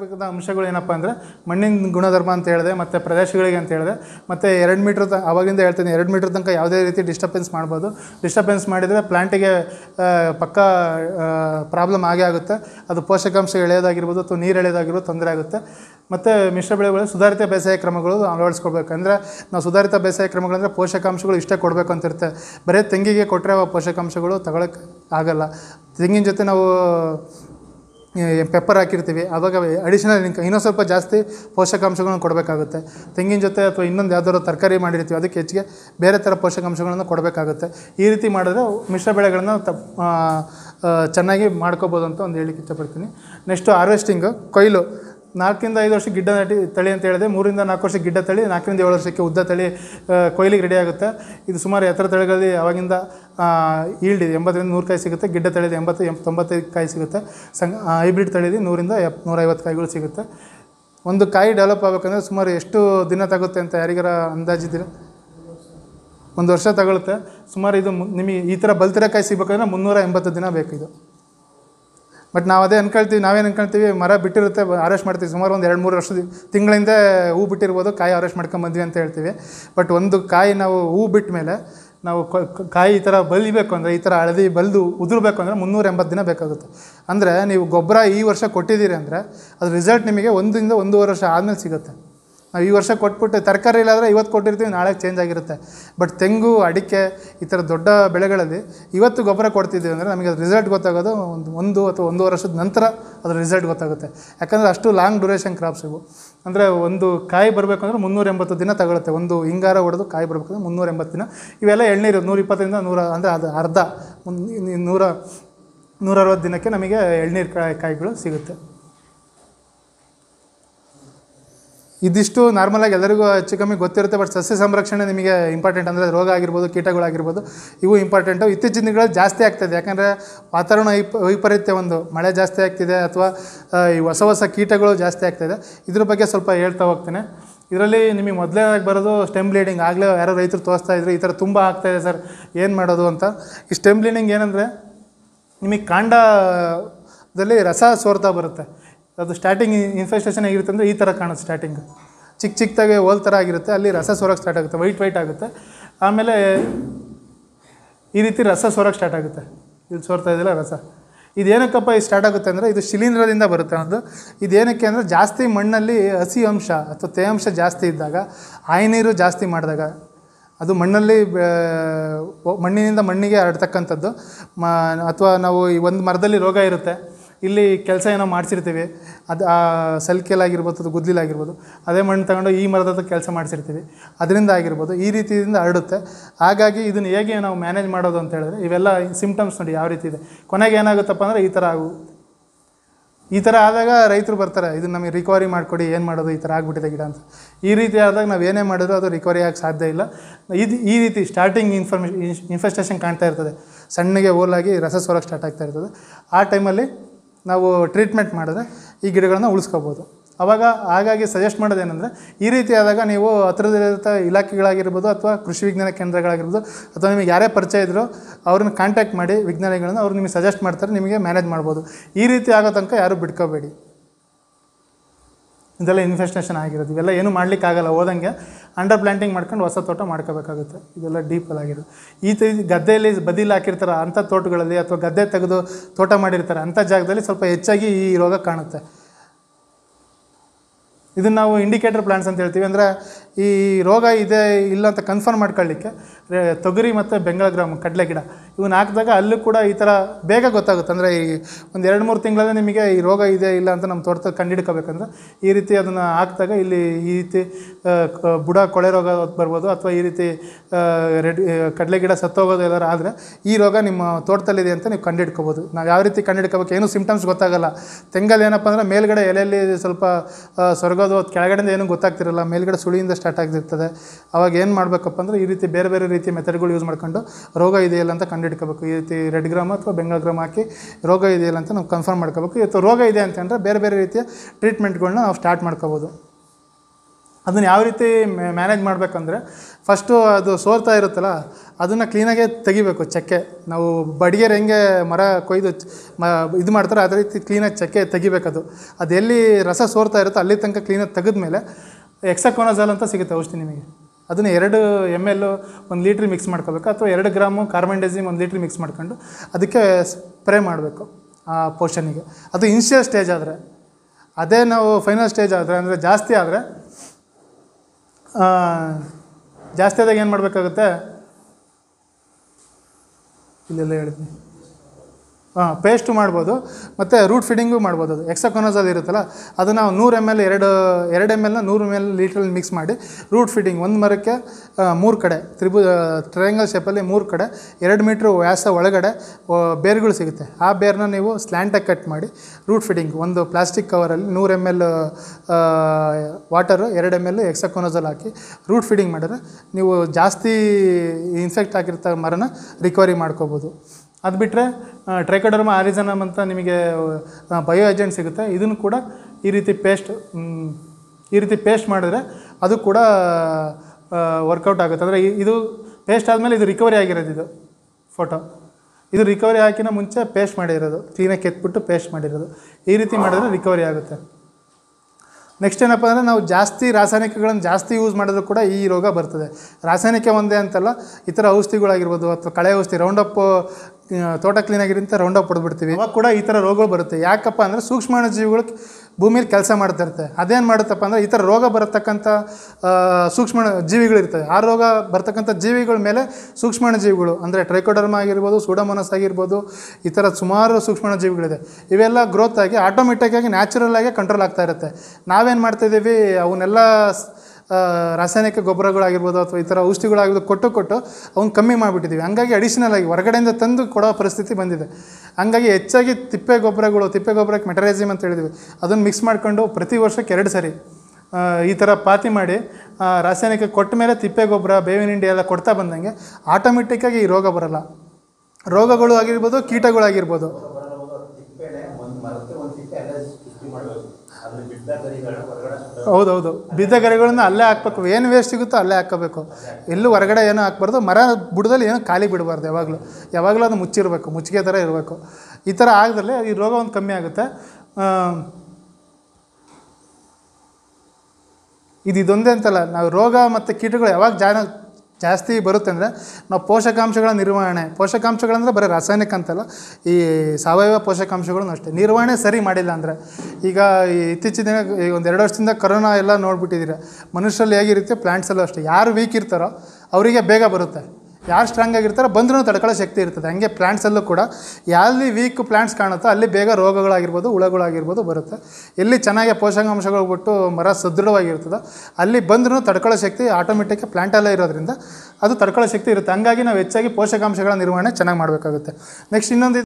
ಗಮನಿಸಬೇಕಾದ ಅಂಶಗಳು ಏನಪ್ಪ ಅಂದರೆ ಮಣ್ಣಿನ ಗುಣಧರ್ಮ ಅಂತ ಹೇಳಿದೆ ಮತ್ತು ಪ್ರದೇಶಗಳಿಗೆ ಅಂತ ಹೇಳಿದೆ ಮತ್ತು ಎರಡು ಮೀಟ್ರ್ ತ ಆವಾಗಿಂದ ಹೇಳ್ತೀನಿ ಎರಡು ಮೀಟ್ರ್ ತನಕ ಯಾವುದೇ ರೀತಿ ಡಿಸ್ಟರ್ಬೆನ್ಸ್ ಮಾಡ್ಬೋದು ಡಿಸ್ಟರ್ಬೆನ್ಸ್ ಮಾಡಿದರೆ ಪ್ಲ್ಯಾಂಟಿಗೆ ಪಕ್ಕ ಪ್ರಾಬ್ಲಮ್ ಆಗೇ ಆಗುತ್ತೆ ಅದು ಪೋಷಕಾಂಶ ಎಳೆಯೋದಾಗಿರ್ಬೋದು ಅಥವಾ ನೀರು ಎಳೆಯೋದಾಗಿರ್ಬೋದು ತೊಂದರೆ ಆಗುತ್ತೆ ಮತ್ತು ಮಿಶ್ರ ಬೆಳೆಗಳು ಸುಧಾರಿತ ಬೇಸಾಯ ಕ್ರಮಗಳು ಅಂದರೆ ನಾವು ಸುಧಾರಿತ ಬೇಸಾಯ ಕ್ರಮಗಳಂದರೆ ಪೋಷಕಾಂಶಗಳು ಇಷ್ಟೇ ಕೊಡಬೇಕು ಅಂತಿರುತ್ತೆ ಬರೀ ತೆಂಗಿಗೆ ಕೊಟ್ಟರೆ ಪೋಷಕಾಂಶಗಳು ತಗೊಳಕ್ಕೆ ಆಗಲ್ಲ ತೆಂಗಿನ ಜೊತೆ ನಾವು ಪೆಪ್ಪರ್ ಹಾಕಿರ್ತೀವಿ ಅವಾಗ ಅಡಿಷನಲ್ ಇನ್ನೊಂದು ಸ್ವಲ್ಪ ಜಾಸ್ತಿ ಪೋಷಕಾಂಶಗಳನ್ನು ಕೊಡಬೇಕಾಗುತ್ತೆ ತೆಂಗಿನ ಜೊತೆ ಅಥವಾ ಇನ್ನೊಂದು ಯಾವುದಾದ್ರು ತರಕಾರಿ ಮಾಡಿರ್ತೀವಿ ಅದಕ್ಕೆ ಹೆಚ್ಚಿಗೆ ಬೇರೆ ಥರ ಪೋಷಕಾಂಶಗಳನ್ನು ಕೊಡಬೇಕಾಗುತ್ತೆ ಈ ರೀತಿ ಮಾಡಿದ್ರೆ ಮಿಶ್ರ ಬೆಳೆಗಳನ್ನು ತ ಚೆನ್ನಾಗಿ ಮಾಡ್ಕೋಬೋದು ಅಂತ ಒಂದು ಹೇಳಿಕೆ ಇಷ್ಟಪಡ್ತೀನಿ ನೆಕ್ಸ್ಟು ಹಾರ್ವೆಸ್ಟಿಂಗು ಕೊಯ್ಲು ನಾಲ್ಕರಿಂದ ಐದು ವರ್ಷ ಗಿಡ್ಡ ನಟಿ ತಳಿ ಅಂತ ಹೇಳಿದೆ ಮೂರಿಂದ ನಾಲ್ಕು ವರ್ಷ ಗಿಡ್ಡ ತಳಿ ನಾಲ್ಕರಿಂದ ಏಳು ವರ್ಷಕ್ಕೆ ಉದ್ದ ತಳಿ ಕೊಯ್ಲಿಗೆ ರೆಡಿ ಆಗುತ್ತೆ ಇದು ಸುಮಾರು ಎತ್ತರ ತಳಿಗಳಲ್ಲಿ ಅವಾಗಿಂದ ಇದೆ ಎಂಬತ್ತರಿಂದ ನೂರು ಕಾಯಿ ಸಿಗುತ್ತೆ ಗಿಡ್ಡ ತಳಿದೆ ಎಂಬತ್ತು ಎಂಬ ತೊಂಬತ್ತೈದು ಕಾಯಿ ಸಿಗುತ್ತೆ ಸಂಘ ಹೈಬ್ರಿಡ್ ತಳಿದೆ ನೂರಿಂದ ಎಪ್ ನೂರೈವತ್ತು ಕಾಯಿಗಳು ಸಿಗುತ್ತೆ ಒಂದು ಕಾಯಿ ಡೆವಲಪ್ ಆಗಬೇಕಂದ್ರೆ ಸುಮಾರು ಎಷ್ಟು ದಿನ ತಗುತ್ತೆ ಅಂತ ಯಾರಿಗಾರ ಅಂದಾಜಿದ್ದೀರ ಒಂದು ವರ್ಷ ತಗೊಳುತ್ತೆ ಸುಮಾರು ಇದು ನಿಮಗೆ ಈ ಥರ ಬಲ್ತಿರೋ ಕಾಯಿ ಸಿಗಬೇಕಂದ್ರೆ ಮುನ್ನೂರ ಎಂಬತ್ತು ದಿನ ಇದು ಬಟ್ ನಾವು ಅದೇ ಅನ್ಕೊಳ್ತೀವಿ ನಾವೇನು ಅನ್ಕೊಳ್ತೀವಿ ಮರ ಬಿಟ್ಟಿರುತ್ತೆ ಅರೆಸ್ಟ್ ಮಾಡ್ತೀವಿ ಸುಮಾರು ಒಂದು ಎರಡು ಮೂರು ವರ್ಷದ ತಿಂಗಳಿಂದ ಹೂ ಬಿಟ್ಟಿರ್ಬೋದು ಕಾಯಿ ಅರೆಸ್ಟ್ ಮಾಡ್ಕೊಂಬಂದ್ವಿ ಅಂತ ಹೇಳ್ತೀವಿ ಬಟ್ ಒಂದು ಕಾಯಿ ನಾವು ಹೂ ಬಿಟ್ಟ ಮೇಲೆ ನಾವು ಕಾಯಿ ಈ ಥರ ಬಲಿಬೇಕು ಅಂದರೆ ಈ ಥರ ಹಳದಿ ಬಲ್ದು ಉದುರಬೇಕು ಅಂದರೆ ಮುನ್ನೂರ ಎಂಬತ್ತು ದಿನ ಬೇಕಾಗುತ್ತೆ ಅಂದರೆ ನೀವು ಗೊಬ್ಬರ ಈ ವರ್ಷ ಕೊಟ್ಟಿದ್ದೀರಿ ಅಂದರೆ ಅದು ರಿಸಲ್ಟ್ ನಿಮಗೆ ಒಂದರಿಂದ ಒಂದೂವರೆ ವರ್ಷ ಆದಮೇಲೆ ಸಿಗುತ್ತೆ ನಾವು ಈ ವರ್ಷ ಕೊಟ್ಬಿಟ್ಟು ತರಕಾರಿ ಇಲ್ಲಾದರೆ ಇವತ್ತು ಕೊಟ್ಟಿರ್ತೀವಿ ನಾಳೆ ಚೇಂಜ್ ಆಗಿರುತ್ತೆ ಬಟ್ ತೆಂಗು ಅಡಿಕೆ ಈ ಥರ ದೊಡ್ಡ ಬೆಳೆಗಳಲ್ಲಿ ಇವತ್ತು ಗೊಬ್ಬರ ಕೊಡ್ತಿದ್ದೀವಿ ಅಂದರೆ ನಮಗೆ ಅದು ರಿಸಲ್ಟ್ ಗೊತ್ತಾಗೋದು ಒಂದು ಒಂದು ಅಥವಾ ಒಂದು ವರ್ಷದ ನಂತರ ಅದರ ರಿಸಲ್ಟ್ ಗೊತ್ತಾಗುತ್ತೆ ಯಾಕಂದರೆ ಅಷ್ಟು ಲಾಂಗ್ ಡ್ಯೂರೇಷನ್ ಕ್ರಾಪ್ಸ್ ಇವು ಅಂದರೆ ಒಂದು ಕಾಯಿ ಬರಬೇಕು ಮುನ್ನೂರ ಎಂಬತ್ತು ದಿನ ತಗೊಳುತ್ತೆ ಒಂದು ಹಿಂಗಾರ ಹೊಡೆದು ಕಾಯಿ ಬರಬೇಕಂದ್ರೆ ಮುನ್ನೂರ ಎಂಬತ್ತು ದಿನ ಇವೆಲ್ಲ ಎಳ್ನೀರು ನೂರ ಇಪ್ಪತ್ತರಿಂದ ನೂರ ಅಂದರೆ ಅದು ಅರ್ಧ ನೂರ ಅರವತ್ತು ದಿನಕ್ಕೆ ನಮಗೆ ಎಳ್ನೀರು ಕಾಯಿ ಕಾಯಿಗಳು ಸಿಗುತ್ತೆ ಇದಿಷ್ಟು ನಾರ್ಮಲಾಗಿ ಎಲ್ಲರಿಗೂ ಹೆಚ್ಚು ಕಮ್ಮಿ ಗೊತ್ತಿರುತ್ತೆ ಬಟ್ ಸಸ್ಯ ಸಂರಕ್ಷಣೆ ನಿಮಗೆ ಇಂಪಾರ್ಟೆಂಟ್ ಅಂದರೆ ರೋಗ ಆಗಿರ್ಬೋದು ಕೀಟಗಳಾಗಿರ್ಬೋದು ಇವು ಇಂಪಾರ್ಟೆಂಟು ಇತ್ತೀಚಿನ ದಿನಗಳಲ್ಲಿ ಜಾಸ್ತಿ ಆಗ್ತದೆ ಯಾಕಂದರೆ ವಾತಾವರಣ ವೈಪರೀತ್ಯ ಒಂದು ಮಳೆ ಜಾಸ್ತಿ ಆಗ್ತಿದೆ ಅಥವಾ ಈ ಹೊಸ ಹೊಸ ಕೀಟಗಳು ಜಾಸ್ತಿ ಆಗ್ತಾಯಿದೆ ಇದ್ರ ಬಗ್ಗೆ ಸ್ವಲ್ಪ ಹೇಳ್ತಾ ಹೋಗ್ತೇನೆ ಇದರಲ್ಲಿ ನಿಮಗೆ ಮೊದಲೇ ಬರೋದು ಸ್ಟೆಮ್ ಬ್ಲೀಡಿಂಗ್ ಆಗಲೇ ಯಾರೋ ರೈತರು ತೋರಿಸ್ತಾ ಇದ್ರು ಈ ಥರ ತುಂಬ ಆಗ್ತಾಯಿದೆ ಸರ್ ಏನು ಮಾಡೋದು ಅಂತ ಈ ಸ್ಟೆಮ್ ಬ್ಲೀಡಿಂಗ್ ಏನಂದರೆ ನಿಮಗೆ ಕಾಂಡದಲ್ಲಿ ರಸ ಸೋರ್ತಾ ಬರುತ್ತೆ ಅದು ಸ್ಟಾರ್ಟಿಂಗ್ ಇನ್ಫೆಸ್ಟೇಷನ್ ಆಗಿರುತ್ತೆ ಅಂದರೆ ಈ ಥರ ಕಾಣುತ್ತೆ ಸ್ಟಾರ್ಟಿಂಗ್ ಚಿಕ್ಕ ಚಿಕ್ಕದಾಗೆ ಹೋಲ್ ಥರ ಆಗಿರುತ್ತೆ ಅಲ್ಲಿ ರಸ ಸೊರಕ್ಕೆ ಸ್ಟಾರ್ಟ್ ಆಗುತ್ತೆ ವೈಟ್ ವೈಟ್ ಆಗುತ್ತೆ ಆಮೇಲೆ ಈ ರೀತಿ ರಸ ಸೊರಕ್ಕೆ ಸ್ಟಾರ್ಟ್ ಆಗುತ್ತೆ ಇಲ್ಲಿ ಸೋರ್ತಾ ಇದೆಯಲ್ಲ ರಸ ಇದೇನಕ್ಕಪ್ಪ ಇದು ಸ್ಟಾರ್ಟ್ ಆಗುತ್ತೆ ಅಂದರೆ ಇದು ಶಿಲೀಂಧ್ರದಿಂದ ಬರುತ್ತೆ ಇದು ಇದೇನಕ್ಕೆ ಅಂದರೆ ಜಾಸ್ತಿ ಮಣ್ಣಲ್ಲಿ ಹಸಿ ಅಂಶ ಅಥವಾ ತೇವಾಂಶ ಜಾಸ್ತಿ ಇದ್ದಾಗ ಆಯ ನೀರು ಜಾಸ್ತಿ ಮಾಡಿದಾಗ ಅದು ಮಣ್ಣಲ್ಲಿ ಮಣ್ಣಿನಿಂದ ಮಣ್ಣಿಗೆ ಹರಡ್ತಕ್ಕಂಥದ್ದು ಮ ಅಥವಾ ನಾವು ಈ ಒಂದು ಮರದಲ್ಲಿ ರೋಗ ಇರುತ್ತೆ ಇಲ್ಲಿ ಕೆಲಸ ಏನೋ ಮಾಡಿಸಿರ್ತೀವಿ ಅದು ಆಗಿರ್ಬೋದು ಅದು ಗುದ್ದಲಿಲಾಗಿರ್ಬೋದು ಅದೇ ಮಣ್ಣು ತಗೊಂಡು ಈ ಮರದ ಕೆಲಸ ಮಾಡಿಸಿರ್ತೀವಿ ಅದರಿಂದ ಆಗಿರ್ಬೋದು ಈ ರೀತಿಯಿಂದ ಹರಡುತ್ತೆ ಹಾಗಾಗಿ ಇದನ್ನು ಹೇಗೆ ನಾವು ಮ್ಯಾನೇಜ್ ಮಾಡೋದು ಅಂತ ಹೇಳಿದ್ರೆ ಇವೆಲ್ಲ ಸಿಂಪ್ಟಮ್ಸ್ ನೋಡಿ ಯಾವ ರೀತಿ ಇದೆ ಕೊನೆಗೆ ಏನಾಗುತ್ತಪ್ಪ ಅಂದರೆ ಈ ಥರ ಆಗು ಈ ಥರ ಆದಾಗ ರೈತರು ಬರ್ತಾರೆ ಇದನ್ನ ನಮಗೆ ರಿಕವರಿ ಮಾಡಿಕೊಡಿ ಏನು ಮಾಡೋದು ಈ ಥರ ಆಗಿಬಿಟ್ಟಿದೆ ಗಿಡ ಅಂತ ಈ ರೀತಿ ಆದಾಗ ನಾವು ಏನೇ ಮಾಡಿದ್ರು ಅದು ರಿಕವರಿ ಆಗಕ್ಕೆ ಸಾಧ್ಯ ಇಲ್ಲ ಇದು ಈ ರೀತಿ ಸ್ಟಾರ್ಟಿಂಗ್ ಇನ್ಫಾರ್ಮೇಷನ್ ಇನ್ಫೆಸ್ಟೇಷನ್ ಕಾಣ್ತಾ ಇರ್ತದೆ ಸಣ್ಣಗೆ ಓಲಾಗಿ ರಸ ಸೋರಕ್ಕೆ ಸ್ಟಾರ್ಟ್ ಆಗ್ತಾ ಇರ್ತದೆ ಆ ಟೈಮಲ್ಲಿ ನಾವು ಟ್ರೀಟ್ಮೆಂಟ್ ಮಾಡಿದ್ರೆ ಈ ಗಿಡಗಳನ್ನು ಉಳಿಸ್ಕೋಬೋದು ಅವಾಗ ಹಾಗಾಗಿ ಸಜೆಸ್ಟ್ ಮಾಡೋದೇನೆಂದರೆ ಈ ರೀತಿ ಆದಾಗ ನೀವು ಹತ್ತಿರದಲ್ಲಿರುವಂಥ ಇಲಾಖೆಗಳಾಗಿರ್ಬೋದು ಅಥವಾ ಕೃಷಿ ವಿಜ್ಞಾನ ಕೇಂದ್ರಗಳಾಗಿರ್ಬೋದು ಅಥವಾ ನಿಮಗೆ ಯಾರೇ ಪರಿಚಯ ಇದ್ದರೂ ಅವ್ರನ್ನ ಕಾಂಟ್ಯಾಕ್ಟ್ ಮಾಡಿ ವಿಜ್ಞಾನಿಗಳನ್ನು ಅವ್ರು ನಿಮಗೆ ಸಜೆಸ್ಟ್ ಮಾಡ್ತಾರೆ ನಿಮಗೆ ಮ್ಯಾನೇಜ್ ಮಾಡ್ಬೋದು ಈ ರೀತಿ ಆಗೋ ತನಕ ಯಾರೂ ಬಿಟ್ಕೋಬೇಡಿ ಇದೆಲ್ಲ ಇನ್ಫೆಸ್ಟೇಷನ್ ಆಗಿರೋದು ಇವೆಲ್ಲ ಏನೂ ಮಾಡಲಿಕ್ಕಾಗಲ್ಲ ಹೋದಂಗೆ ಅಂಡರ್ ಪ್ಲಾಂಟಿಂಗ್ ಮಾಡ್ಕೊಂಡು ಹೊಸ ತೋಟ ಮಾಡ್ಕೋಬೇಕಾಗುತ್ತೆ ಇದೆಲ್ಲ ಡೀಪಲ್ಲಾಗಿರೋದು ಈ ಗದ್ದೆಯಲ್ಲಿ ಬದಿಲಿ ಹಾಕಿರ್ತಾರೆ ಅಂಥ ತೋಟಗಳಲ್ಲಿ ಅಥವಾ ಗದ್ದೆ ತೆಗೆದು ತೋಟ ಮಾಡಿರ್ತಾರೆ ಅಂಥ ಜಾಗದಲ್ಲಿ ಸ್ವಲ್ಪ ಹೆಚ್ಚಾಗಿ ಈ ರೋಗ ಕಾಣುತ್ತೆ ಇದನ್ನು ನಾವು ಇಂಡಿಕೇಟರ್ ಪ್ಲಾಂಟ್ಸ್ ಅಂತ ಹೇಳ್ತೀವಿ ಅಂದರೆ ಈ ರೋಗ ಇದೆ ಇಲ್ಲ ಅಂತ ಕನ್ಫರ್ಮ್ ಮಾಡ್ಕೊಳ್ಳಿಕ್ಕೆ ತೊಗರಿ ಮತ್ತು ಬೆಂಗಳ ಗ್ರಾಮ ಕಡಲೆ ಗಿಡ ಇವನ್ನ ಹಾಕಿದಾಗ ಅಲ್ಲೂ ಕೂಡ ಈ ಥರ ಬೇಗ ಗೊತ್ತಾಗುತ್ತೆ ಅಂದರೆ ಈ ಒಂದು ಎರಡು ಮೂರು ತಿಂಗಳಲ್ಲೇ ನಿಮಗೆ ಈ ರೋಗ ಇದೆ ಇಲ್ಲ ಅಂತ ನಮ್ಮ ತೋಟದಲ್ಲಿ ಕಂಡುಹಿಡ್ಕೋಬೇಕಂದ್ರೆ ಈ ರೀತಿ ಅದನ್ನು ಹಾಕಿದಾಗ ಇಲ್ಲಿ ಈ ರೀತಿ ಬುಡ ಕೊಳೆ ರೋಗ ಬರ್ಬೋದು ಅಥವಾ ಈ ರೀತಿ ರೆಡ್ ಕಡಲೆ ಗಿಡ ಸತ್ತೋಗೋದು ಎಲ್ಲರೂ ಆದರೆ ಈ ರೋಗ ನಿಮ್ಮ ತೋಟದಲ್ಲಿದೆ ಅಂತ ನೀವು ಕಂಡುಹಿಡ್ಕೋಬೋದು ನಾವು ಯಾವ ರೀತಿ ಕಂಡುಹಿಡ್ಕೋಬೇಕು ಏನೂ ಸಿಂಪ್ಟಮ್ಸ್ ಗೊತ್ತಾಗಲ್ಲ ತೆಂಗಲ್ಲಿ ಏನಪ್ಪ ಅಂದರೆ ಮೇಲ್ಗಡೆ ಎಲೆಯಲ್ಲಿ ಸ್ವಲ್ಪ ಸೊರಗೋದು ಕೆಳಗಡೆಯಿಂದ ಏನೂ ಗೊತ್ತಾಗ್ತಿರಲ್ಲ ಮೇಲ್ಗಡೆ ಸುಳಿಯಿಂದ ಸ್ಟಾರ್ಟ್ ಆಗಿರ್ತದೆ ಅವಾಗ ಏನು ಮಾಡಬೇಕಪ್ಪ ಅಂದರೆ ಈ ರೀತಿ ಬೇರೆ ಬೇರೆ ರೀತಿ ರೀತಿ ಮೆಥಡ್ಗಳು ಯೂಸ್ ಮಾಡ್ಕೊಂಡು ರೋಗ ಇದೆಯಲ್ಲ ಅಂತ ಕಂಡುಹಿಡ್ಕೋಬೇಕು ಈ ರೀತಿ ರೆಡ್ ಗ್ರಾಮ್ ಅಥವಾ ಬೆಂಗಳ ಗ್ರಾಮ್ ಹಾಕಿ ರೋಗ ಇದೆಯಲ್ಲ ಅಂತ ನಾವು ಕನ್ಫರ್ಮ್ ಮಾಡ್ಕೋಬೇಕು ಇವತ್ತು ರೋಗ ಇದೆ ಅಂತಂದರೆ ಬೇರೆ ಬೇರೆ ರೀತಿಯ ಟ್ರೀಟ್ಮೆಂಟ್ಗಳನ್ನ ನಾವು ಸ್ಟಾರ್ಟ್ ಮಾಡ್ಕೋಬೋದು ಅದನ್ನು ಯಾವ ರೀತಿ ಮ್ಯಾನೇಜ್ ಮಾಡಬೇಕಂದ್ರೆ ಫಸ್ಟು ಅದು ಸೋರ್ತಾ ಇರುತ್ತಲ್ಲ ಅದನ್ನು ಕ್ಲೀನಾಗೆ ತೆಗಿಬೇಕು ಚಕ್ಕೆ ನಾವು ಬಡಿಗೆರು ಹೆಂಗೆ ಮರ ಕೊಯ್ದು ಮ ಇದು ಮಾಡ್ತಾರೆ ಅದೇ ರೀತಿ ಕ್ಲೀನಾಗಿ ಚಕ್ಕೆ ತೆಗಿಬೇಕದು ಅದೆಲ್ಲಿ ರಸ ಸೋರ್ತಾ ಇರುತ್ತೋ ಅಲ್ಲಿ ತನಕ ಕ್ಲೀನಾಗಿ ತೆಗೆದ ಮೇಲೆ ಎಕ್ಸಕೋನಜಾಲ್ ಅಂತ ಸಿಗುತ್ತೆ ಔಷಧಿ ನಿಮಗೆ ಅದನ್ನು ಎರಡು ಎಮ್ ಎಲ್ ಒಂದು ಲೀಟ್ರ್ ಮಿಕ್ಸ್ ಮಾಡ್ಕೋಬೇಕು ಅಥವಾ ಎರಡು ಗ್ರಾಮು ಕಾರ್ಬನ್ಡೈಸಿಮ್ ಒಂದು ಲೀಟ್ರ್ ಮಿಕ್ಸ್ ಮಾಡ್ಕೊಂಡು ಅದಕ್ಕೆ ಸ್ಪ್ರೇ ಮಾಡಬೇಕು ಆ ಪೋರ್ಷನಿಗೆ ಅದು ಇನಿಷಿಯಲ್ ಸ್ಟೇಜ್ ಆದರೆ ಅದೇ ನಾವು ಫೈನಲ್ ಸ್ಟೇಜ್ ಆದರೆ ಅಂದರೆ ಜಾಸ್ತಿ ಆದರೆ ಜಾಸ್ತಿ ಆದಾಗ ಏನು ಮಾಡಬೇಕಾಗುತ್ತೆ ಇಲ್ಲೆಲ್ಲ ಹೇಳ್ತೀನಿ ಪೇಸ್ಟು ಮಾಡ್ಬೋದು ಮತ್ತು ರೂಟ್ ಫೀಡಿಂಗು ಮಾಡ್ಬೋದು ಅದು ಎಕ್ಸಕೊನೋಸಲ್ ಇರುತ್ತಲ್ಲ ಅದನ್ನು ನಾವು ನೂರು ಎಮ್ ಎಲ್ ಎರಡು ಎರಡು ಎಮ್ ಎಲ್ನ ನೂರು ಎಮ್ ಎಲ್ ಲೀಟ್ರಲ್ಲಿ ಮಿಕ್ಸ್ ಮಾಡಿ ರೂಟ್ ಫೀಡಿಂಗ್ ಒಂದು ಮರಕ್ಕೆ ಮೂರು ಕಡೆ ತ್ರಿಭು ಟ್ರಯಾಂಗಲ್ ಶೇಪಲ್ಲಿ ಮೂರು ಕಡೆ ಎರಡು ಮೀಟ್ರ್ ವ್ಯಾಸ ಒಳಗಡೆ ಬೇರ್ಗಳು ಸಿಗುತ್ತೆ ಆ ಬೇರ್ನ ನೀವು ಸ್ಲ್ಯಾಂಟಾಗಿ ಕಟ್ ಮಾಡಿ ರೂಟ್ ಫೀಡಿಂಗ್ ಒಂದು ಪ್ಲಾಸ್ಟಿಕ್ ಕವರಲ್ಲಿ ನೂರು ಎಮ್ ಎಲ್ ವಾಟರು ಎರಡು ಎಮ್ ಎಲ್ ಎಕ್ಸಕೊನೋಸಲ್ ಹಾಕಿ ರೂಟ್ ಫೀಡಿಂಗ್ ಮಾಡಿದ್ರೆ ನೀವು ಜಾಸ್ತಿ ಇನ್ಫೆಕ್ಟ್ ಆಗಿರ್ತ ಮರನ ರಿಕವರಿ ಮಾಡ್ಕೋಬೋದು ಅದು ಬಿಟ್ಟರೆ ಟ್ರೈಕೋಡರ್ಮ ಆರಿಜನಮ್ ಅಂತ ನಿಮಗೆ ಬಯೋ ಏಜೆಂಟ್ ಸಿಗುತ್ತೆ ಇದನ್ನು ಕೂಡ ಈ ರೀತಿ ಪೇಸ್ಟ್ ಈ ರೀತಿ ಪೇಸ್ಟ್ ಮಾಡಿದ್ರೆ ಅದು ಕೂಡ ವರ್ಕೌಟ್ ಆಗುತ್ತೆ ಅಂದರೆ ಇದು ಪೇಸ್ಟ್ ಆದಮೇಲೆ ಇದು ರಿಕವರಿ ಆಗಿರೋದು ಇದು ಫೋಟೋ ಇದು ರಿಕವರಿ ಹಾಕಿನ ಮುಂಚೆ ಪೇಸ್ಟ್ ಮಾಡಿರೋದು ಕ್ಲೀನಾಗಿ ಕೆತ್ಬಿಟ್ಟು ಪೇಸ್ಟ್ ಮಾಡಿರೋದು ಈ ರೀತಿ ಮಾಡಿದ್ರೆ ರಿಕವರಿ ಆಗುತ್ತೆ ನೆಕ್ಸ್ಟ್ ಏನಪ್ಪ ಅಂದರೆ ನಾವು ಜಾಸ್ತಿ ರಾಸಾಯನಿಕಗಳನ್ನು ಜಾಸ್ತಿ ಯೂಸ್ ಮಾಡಿದ್ರು ಕೂಡ ಈ ರೋಗ ಬರ್ತದೆ ರಾಸಾಯನಿಕ ಒಂದೇ ಅಂತಲ್ಲ ಇತರ ಔಷಧಿಗಳಾಗಿರ್ಬೋದು ಅಥವಾ ಕಳೆ ಔಷಧಿ ರೌಂಡಪ್ಪು ತೋಟ ಕ್ಲೀನಾಗಿರಿಂದ ರೌಂಡ್ ಅಪ್ ಹೊಡೆದ್ಬಿಡ್ತೀವಿ ಅವಾಗ ಕೂಡ ಈ ಥರ ರೋಗಗಳು ಬರುತ್ತೆ ಯಾಕಪ್ಪ ಅಂದರೆ ಸೂಕ್ಷ್ಮಾಣು ಜೀವಿಗಳು ಭೂಮಿಯಲ್ಲಿ ಕೆಲಸ ಮಾಡ್ತಿರುತ್ತೆ ಅದೇನು ಮಾಡುತ್ತಪ್ಪ ಅಂದರೆ ಈ ಥರ ರೋಗ ಬರತಕ್ಕಂಥ ಸೂಕ್ಷ್ಮಾಣು ಜೀವಿಗಳಿರ್ತವೆ ಆ ರೋಗ ಬರ್ತಕ್ಕಂಥ ಜೀವಿಗಳ ಮೇಲೆ ಸೂಕ್ಷ್ಮಾಣು ಜೀವಿಗಳು ಅಂದರೆ ಟ್ರೈಕೋಡರ್ಮ ಆಗಿರ್ಬೋದು ಸೂಡಮೋನಸ್ ಆಗಿರ್ಬೋದು ಈ ಥರ ಸುಮಾರು ಸೂಕ್ಷ್ಮಾಣು ಜೀವಿಗಳಿದೆ ಇವೆಲ್ಲ ಗ್ರೋತ್ ಆಗಿ ಆಟೋಮೆಟಿಕ್ಕಾಗಿ ನ್ಯಾಚುರಲ್ ಆಗಿ ಕಂಟ್ರೋಲ್ ಆಗ್ತಾ ಇರುತ್ತೆ ನಾವೇನು ಮಾಡ್ತಾಯಿದ್ದೀವಿ ಅವನ್ನೆಲ್ಲ ರಾಸಾಯನಿಕ ಗೊಬ್ಬರಗಳಾಗಿರ್ಬೋದು ಅಥವಾ ಈ ಥರ ಔಷಧಿಗಳಾಗಿರ್ಬೋದು ಕೊಟ್ಟು ಕೊಟ್ಟು ಅವನ್ನ ಕಮ್ಮಿ ಮಾಡಿಬಿಟ್ಟಿದ್ದೀವಿ ಹಂಗಾಗಿ ಅಡಿಷನಲ್ ಆಗಿ ಹೊರಗಡೆಯಿಂದ ತಂದು ಕೊಡೋ ಪರಿಸ್ಥಿತಿ ಬಂದಿದೆ ಹಂಗಾಗಿ ಹೆಚ್ಚಾಗಿ ತಿಪ್ಪೆ ಗೊಬ್ಬರಗಳು ತಿಪ್ಪೆ ಗೊಬ್ಬರಕ್ಕೆ ಮೆಟರೈಸಿಮ್ ಅಂತ ಹೇಳಿದ್ವಿ ಅದನ್ನು ಮಿಕ್ಸ್ ಮಾಡಿಕೊಂಡು ಪ್ರತಿ ವರ್ಷಕ್ಕೆ ಎರಡು ಸರಿ ಈ ಥರ ಪಾತಿ ಮಾಡಿ ರಾಸಾಯನಿಕ ಕೊಟ್ಟ ಮೇಲೆ ತಿಪ್ಪೆ ಗೊಬ್ಬರ ಬೇವಿನ ಹಿಂಡಿ ಎಲ್ಲ ಕೊಡ್ತಾ ಬಂದಂಗೆ ಆಟೋಮೆಟಿಕ್ಕಾಗಿ ಈ ರೋಗ ಬರಲ್ಲ ರೋಗಗಳು ಆಗಿರ್ಬೋದು ಕೀಟಗಳಾಗಿರ್ಬೋದು ಹೌದೌದು ಬಿದ್ದ ಗರಿಗಳನ್ನ ಅಲ್ಲೇ ಹಾಕ್ಬೇಕು ಏನು ವೇಸ್ಟ್ ಸಿಗುತ್ತೋ ಅಲ್ಲೇ ಹಾಕ್ಕೋಬೇಕು ಎಲ್ಲೂ ಹೊರಗಡೆ ಏನೂ ಹಾಕ್ಬಾರ್ದು ಮರ ಬುಡದಲ್ಲಿ ಏನೂ ಖಾಲಿ ಬಿಡಬಾರ್ದು ಯಾವಾಗಲೂ ಯಾವಾಗಲೂ ಅದು ಮುಚ್ಚಿರಬೇಕು ಮುಚ್ಚಿಗೆ ಥರ ಇರಬೇಕು ಈ ಥರ ಆಗದಲ್ಲೇ ಈ ರೋಗ ಒಂದು ಕಮ್ಮಿ ಆಗುತ್ತೆ ಇದು ಇದೊಂದೇ ಅಂತಲ್ಲ ನಾವು ರೋಗ ಮತ್ತು ಕೀಟಗಳು ಯಾವಾಗ ಜಾನ ಜಾಸ್ತಿ ಬರುತ್ತೆ ಅಂದರೆ ನಾವು ಪೋಷಕಾಂಶಗಳ ನಿರ್ವಹಣೆ ಪೋಷಕಾಂಶಗಳಂದರೆ ಬರೀ ರಾಸಾಯನಿಕ ಅಂತಲ್ಲ ಈ ಸಾವಯವ ಪೋಷಕಾಂಶಗಳು ಅಷ್ಟೇ ನಿರ್ವಹಣೆ ಸರಿ ಮಾಡಿಲ್ಲ ಅಂದರೆ ಈಗ ಇತ್ತೀಚಿನ ದಿನ ಈಗ ಒಂದು ಎರಡು ವರ್ಷದಿಂದ ಕರೋನಾ ಎಲ್ಲ ನೋಡಿಬಿಟ್ಟಿದ್ದೀರ ಮನುಷ್ಯರಲ್ಲಿ ಹೇಗಿರುತ್ತೆ ಪ್ಲ್ಯಾಂಟ್ಸಲ್ಲೂ ಅಷ್ಟೇ ಯಾರು ವೀಕ್ ಇರ್ತಾರೋ ಅವರಿಗೆ ಬೇಗ ಬರುತ್ತೆ ಯಾರು ಸ್ಟ್ರಾಂಗ್ ಆಗಿರ್ತಾರೆ ಬಂದ್ರೂ ತಡ್ಕೊಳ್ಳೋ ಶಕ್ತಿ ಇರ್ತದೆ ಹಾಗೆ ಪ್ಲ್ಯಾಂಟ್ಸಲ್ಲೂ ಕೂಡ ಎಲ್ಲಿ ವೀಕ್ ಪ್ಲ್ಯಾಂಟ್ಸ್ ಕಾಣುತ್ತೋ ಅಲ್ಲಿ ಬೇಗ ರೋಗಗಳಾಗಿರ್ಬೋದು ಹುಳಗಳಾಗಿರ್ಬೋದು ಬರುತ್ತೆ ಎಲ್ಲಿ ಚೆನ್ನಾಗಿ ಪೋಷಕಾಂಶಗಳು ಬಿಟ್ಟು ಮರ ಸದೃಢವಾಗಿರ್ತದೆ ಅಲ್ಲಿ ಬಂದ್ರೂ ತಡ್ಕೊಳ್ಳೋ ಶಕ್ತಿ ಆಟೋಮೆಟಿಕ್ ಪ್ಲ್ಯಾಂಟಲ್ಲೇ ಇರೋದ್ರಿಂದ ಅದು ತಡ್ಕೊಳ್ಳೋ ಶಕ್ತಿ ಇರುತ್ತೆ ಹಂಗಾಗಿ ನಾವು ಹೆಚ್ಚಾಗಿ ಪೋಷಕಾಂಶಗಳ ನಿರ್ವಹಣೆ ಚೆನ್ನಾಗಿ ಮಾಡಬೇಕಾಗುತ್ತೆ ನೆಕ್ಸ್ಟ್ ಇನ್ನೊಂದು